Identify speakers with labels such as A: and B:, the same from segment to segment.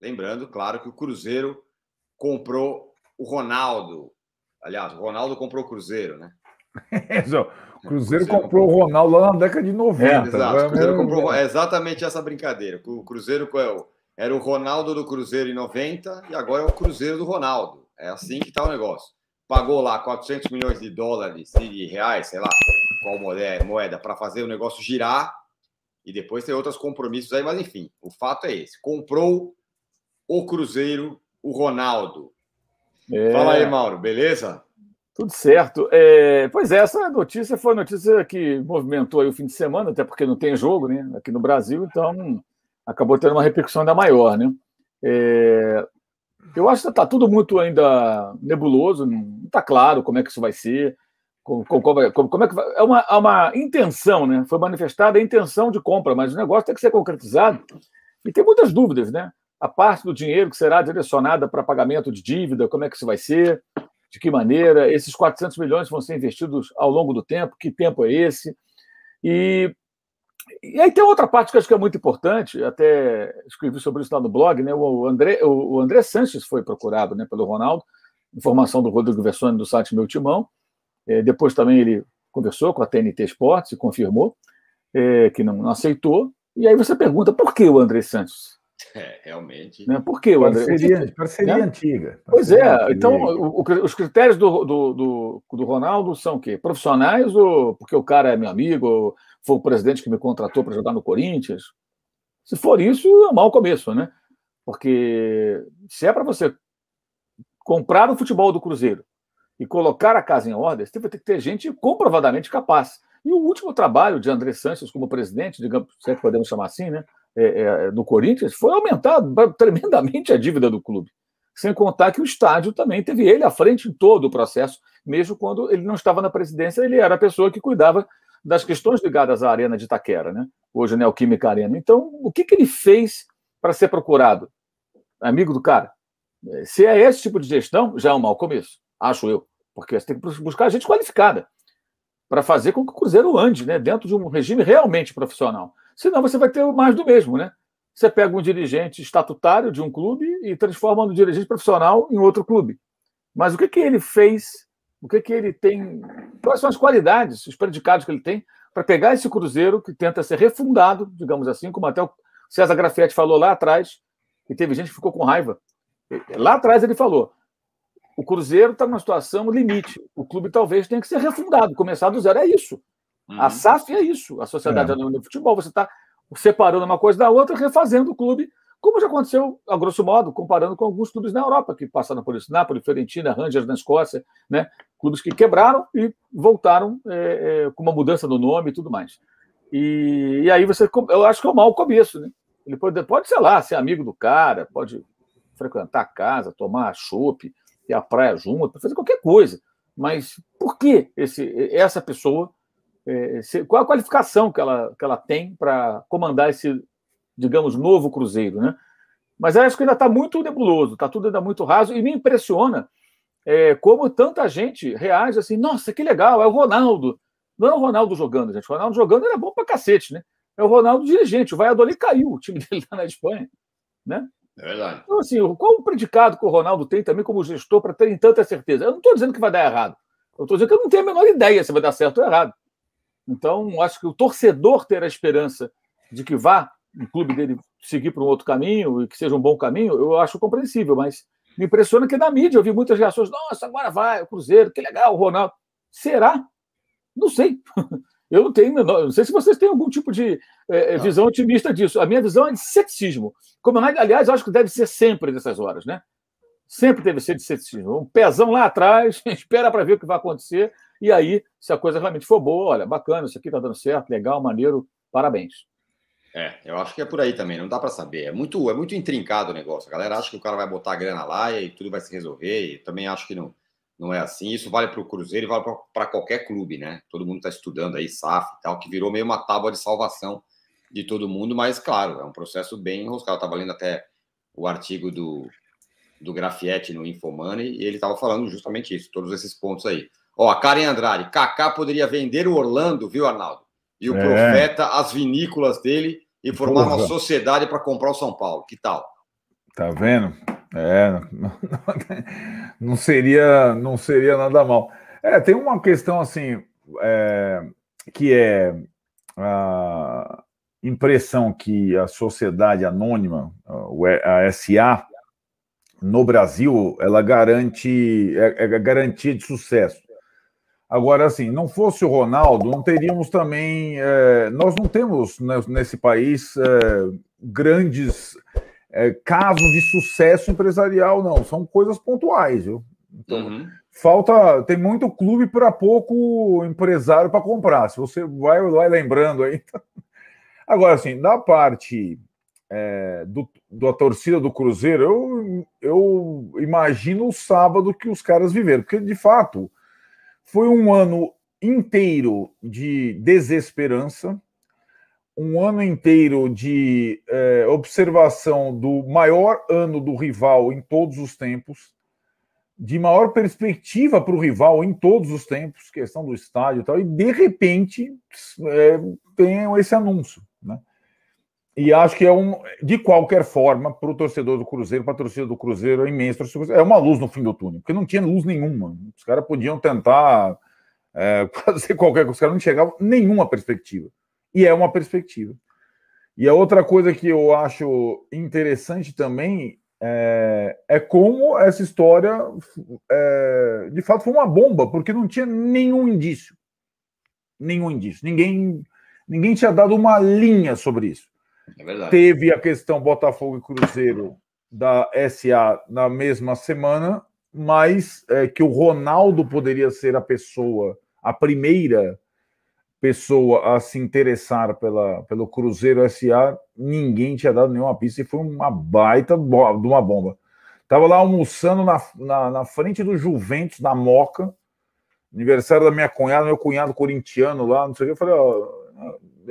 A: Lembrando, claro, que o Cruzeiro comprou o Ronaldo. Aliás, o Ronaldo comprou o Cruzeiro, né?
B: o Cruzeiro comprou o Ronaldo lá na década de 90. É, exato, Cruzeiro é comprou, é
A: exatamente essa brincadeira. O Cruzeiro é era o Ronaldo do Cruzeiro em 90 e agora é o Cruzeiro do Ronaldo. É assim que está o negócio. Pagou lá 400 milhões de dólares de reais, sei lá qual é, moeda, para fazer o negócio girar e depois tem outros compromissos aí, mas enfim, o fato é esse. Comprou o Cruzeiro, o Ronaldo. É... Fala aí, Mauro, beleza?
C: Tudo certo. É, pois é, essa notícia foi a notícia que movimentou o fim de semana, até porque não tem jogo né, aqui no Brasil, então acabou tendo uma repercussão ainda maior. Né? É, eu acho que está tudo muito ainda nebuloso, não está claro como é que isso vai ser, como, como, como é que vai, é uma, uma intenção, né? Foi manifestada a intenção de compra, mas o negócio tem que ser concretizado e tem muitas dúvidas, né? a parte do dinheiro que será direcionada para pagamento de dívida, como é que isso vai ser, de que maneira, esses 400 milhões vão ser investidos ao longo do tempo, que tempo é esse? E, e aí tem outra parte que acho que é muito importante, até escrevi sobre isso lá no blog, né? o, André, o André Sanches foi procurado né, pelo Ronaldo, informação do Rodrigo Versoni do site Meu Timão, é, depois também ele conversou com a TNT Sports e confirmou é, que não, não aceitou, e aí você pergunta, por que o André Santos?
A: É, realmente.
C: Né? Por quê, André? Parceria, parceria né? antiga. pois é, então o, o, os critérios do, do, do, do, Ronaldo são o quê? Profissionais ou porque o cara é meu amigo, foi o presidente que me contratou para jogar no Corinthians? Se for isso, é um mau começo, né? Porque se é para você comprar o futebol do Cruzeiro e colocar a casa em ordem, você vai ter que ter gente comprovadamente capaz. E o último trabalho de André Sanches como presidente, digamos, se é que podemos chamar assim, né? é, é, do Corinthians, foi aumentado tremendamente a dívida do clube. Sem contar que o estádio também teve ele à frente em todo o processo, mesmo quando ele não estava na presidência, ele era a pessoa que cuidava das questões ligadas à Arena de Itaquera, né? hoje Neoquímica né, Arena. Então, o que, que ele fez para ser procurado? Amigo do cara, é, se é esse tipo de gestão, já é um mau começo, acho eu, porque você tem que buscar gente qualificada para fazer com que o Cruzeiro ande né? dentro de um regime realmente profissional. Senão você vai ter mais do mesmo, né? Você pega um dirigente estatutário de um clube e transforma no dirigente profissional em outro clube. Mas o que, que ele fez? O que, que ele tem? Quais são as qualidades, os predicados que ele tem para pegar esse Cruzeiro que tenta ser refundado, digamos assim, como até o César Grafietti falou lá atrás, e teve gente que ficou com raiva. Lá atrás ele falou: o Cruzeiro está numa situação limite. O clube talvez tenha que ser refundado, começar do zero. É isso. Uhum. A SAF é isso, a Sociedade é. Anônima do Futebol. Você está separando uma coisa da outra, refazendo o clube, como já aconteceu, a grosso modo, comparando com alguns clubes na Europa que passaram por isso. Napoli, Fiorentina, Rangers na Escócia, né? clubes que quebraram e voltaram é, é, com uma mudança no nome e tudo mais. E, e, aí você, eu acho que é um mau começo, né? Ele pode, pode, sei lá, ser amigo do cara, pode frequentar a casa, tomar chope, ir à praia junto, fazer qualquer coisa. Mas por que esse, essa pessoa é, qual a qualificação que ela, que ela tem para comandar esse, digamos, novo Cruzeiro, né? Mas acho que ainda está muito nebuloso, está tudo ainda muito raso, e me impressiona é, como tanta gente reage assim, nossa, que legal, é o Ronaldo. Não é o Ronaldo jogando, gente. O Ronaldo jogando era é bom pra cacete, né? É o Ronaldo dirigente, o Valladolid caiu, o time dele lá tá na Espanha, né? É verdade. Então, assim, qual o predicado que o Ronaldo tem também como gestor para ter tanta certeza? Eu não estou dizendo que vai dar errado. Eu estou dizendo que eu não tenho a menor ideia se vai dar certo ou errado. Então, acho que o torcedor ter a esperança de que vá o clube dele seguir para um outro caminho e que seja um bom caminho, eu acho compreensível, mas me impressiona que na mídia eu vi muitas reações, nossa, agora vai, o Cruzeiro, que legal, o Ronaldo. Será? Não sei. Eu não tenho, não sei se vocês têm algum tipo de é, visão otimista disso. A minha visão é de ceticismo. Como, aliás, acho que deve ser sempre nessas horas, né? Sempre teve esse ceticismo. Um pezão lá atrás, espera para ver o que vai acontecer. E aí, se a coisa realmente for boa, olha, bacana, isso aqui está dando certo, legal, maneiro,
A: parabéns. É, eu acho que é por aí também, não dá para saber. É muito, é muito intrincado o negócio. A galera acha que o cara vai botar a grana lá e tudo vai se resolver. E também acho que não, não é assim. Isso vale para o Cruzeiro e vale para qualquer clube, né? Todo mundo está estudando aí, SAF e tal, que virou meio uma tábua de salvação de todo mundo, mas claro, é um processo bem enroscado. Eu estava lendo até o artigo do do Grafietti no Infomoney, e ele estava falando justamente isso, todos esses pontos aí. Ó, a Karen Andrade, Kaká poderia vender o Orlando, viu, Arnaldo? E o é. Profeta, as vinícolas dele e formar Porra. uma sociedade para comprar o São Paulo. Que tal?
B: Tá vendo? É, não, não, seria, não seria nada mal. É, tem uma questão assim é, que é a impressão que a sociedade anônima, a SA, no Brasil, ela garante é, é garantia de sucesso. Agora, assim, não fosse o Ronaldo, não teríamos também. É, nós não temos nesse país é, grandes é, casos de sucesso empresarial, não. São coisas pontuais, viu? Então, uhum. falta. Tem muito clube para pouco empresário para comprar. Se você vai, vai lembrando aí. Agora, assim, da parte é, do, da torcida do Cruzeiro, eu, eu imagino o sábado que os caras viveram, porque de fato foi um ano inteiro de desesperança, um ano inteiro de é, observação do maior ano do rival em todos os tempos, de maior perspectiva para o rival em todos os tempos, questão do estádio e tal, e de repente é, tem esse anúncio. E acho que é um. De qualquer forma, para o torcedor do Cruzeiro, para a torcida do Cruzeiro, é imenso. É uma luz no fim do túnel, porque não tinha luz nenhuma. Os caras podiam tentar é, fazer qualquer coisa, os caras não chegavam nenhuma perspectiva. E é uma perspectiva. E a outra coisa que eu acho interessante também é, é como essa história, é, de fato, foi uma bomba, porque não tinha nenhum indício. Nenhum indício. Ninguém, ninguém tinha dado uma linha sobre isso. É verdade. Teve a questão Botafogo e Cruzeiro da SA na mesma semana, mas é, que o Ronaldo poderia ser a pessoa, a primeira pessoa a se interessar pela, pelo Cruzeiro SA, ninguém tinha dado nenhuma pista e foi uma baita de uma bomba. Tava lá almoçando na, na, na frente do Juventus, na Moca, aniversário da minha cunhada, meu cunhado corintiano lá, não sei o que, eu falei, ó,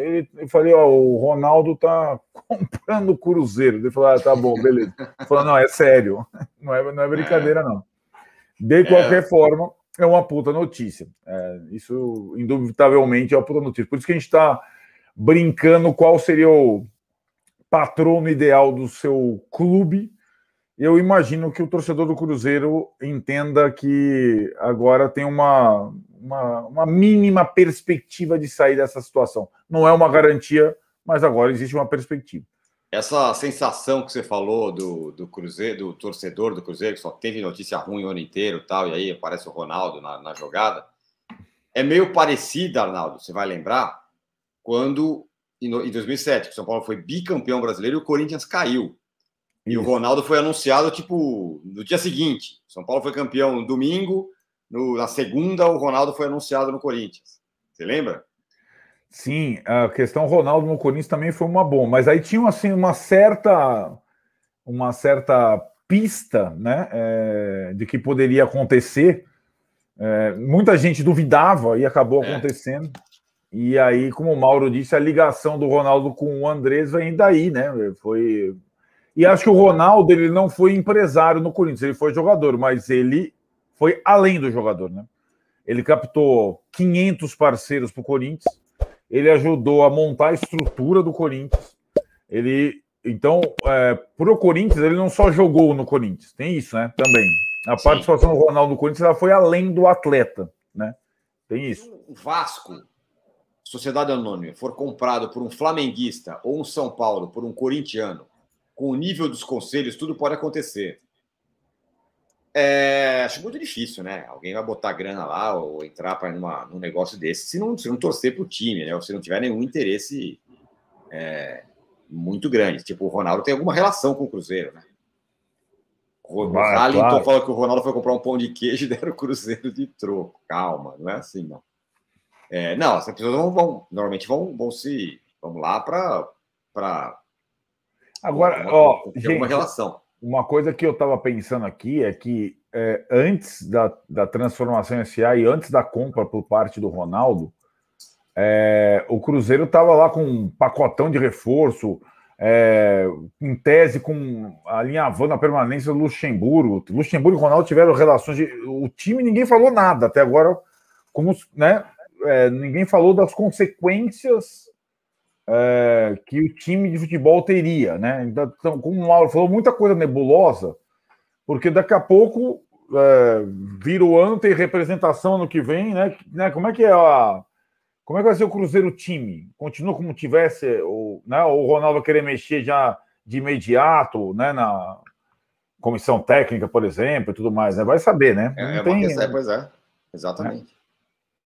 B: ele, eu falei, ó, o Ronaldo tá comprando o Cruzeiro. Ele falou, ah, tá bom, beleza. Falou, não, é sério, não é, não é brincadeira, não. De é. qualquer é. forma, é uma puta notícia. É, isso, indubitavelmente, é uma puta notícia. Por isso que a gente está brincando qual seria o patrono ideal do seu clube. Eu imagino que o torcedor do Cruzeiro entenda que agora tem uma uma, uma mínima perspectiva de sair dessa situação. Não é uma garantia, mas agora existe uma perspectiva.
A: Essa sensação que você falou do, do Cruzeiro, do torcedor do Cruzeiro, que só teve notícia ruim o ano inteiro tal, e aí aparece o Ronaldo na, na jogada, é meio parecida, Arnaldo, você vai lembrar, quando em 2007, que o São Paulo foi bicampeão brasileiro e o Corinthians caiu. E o Ronaldo foi anunciado, tipo, no dia seguinte. São Paulo foi campeão no domingo, no, na segunda, o Ronaldo foi anunciado no Corinthians. Você lembra?
B: Sim, a questão Ronaldo no Corinthians também foi uma boa, mas aí tinha assim uma certa uma certa pista, né, é, de que poderia acontecer. É, muita gente duvidava e acabou é. acontecendo. É. E aí, como o Mauro disse, a ligação do Ronaldo com o Andrés vem daí, né? Foi e acho que o Ronaldo ele não foi empresário no Corinthians, ele foi jogador, mas ele foi além do jogador, né? Ele captou 500 parceiros para o Corinthians, ele ajudou a montar a estrutura do Corinthians. Ele, então, é, pro Corinthians, ele não só jogou no Corinthians, tem isso, né? Também. A Sim. participação do Ronaldo no Corinthians ela foi além do atleta,
A: né? Tem isso. O Vasco, Sociedade Anônima, for comprado por um flamenguista ou um São Paulo, por um corintiano, com o nível dos conselhos, tudo pode acontecer. É, acho muito difícil, né? Alguém vai botar grana lá ou entrar para numa, num negócio desse se não, se não torcer para o time, né? Ou se não tiver nenhum interesse é, muito grande. Tipo, o Ronaldo tem alguma relação com o Cruzeiro, né? O Alinton ah, é claro. fala que o Ronaldo foi comprar um pão de queijo e deram o Cruzeiro de troco. Calma, não é assim, não. É, não, essas pessoas vão, vão, normalmente vão, vão se. Vamos lá para. Agora, uma, ó. Tem gente... uma relação.
B: Uma coisa que eu estava pensando aqui é que é, antes da, da transformação SA e antes da compra por parte do Ronaldo, é, o Cruzeiro estava lá com um pacotão de reforço, é, em tese com alinhavando a permanência do Luxemburgo. Luxemburgo e Ronaldo tiveram relações de. O time ninguém falou nada até agora, como né, é, ninguém falou das consequências é, que o time de futebol teria, né? Então, então, como o Mauro falou, muita coisa nebulosa, porque daqui a pouco é, vira o ano, tem representação no que vem, né? né? Como é que é a. Como é que vai ser o Cruzeiro time? Continua como tivesse, ou, né, ou o Ronaldo querer mexer já de imediato, né? Na comissão técnica, por exemplo, e tudo mais, né? Vai saber, né? É, é tem, questão, Pois é, exatamente.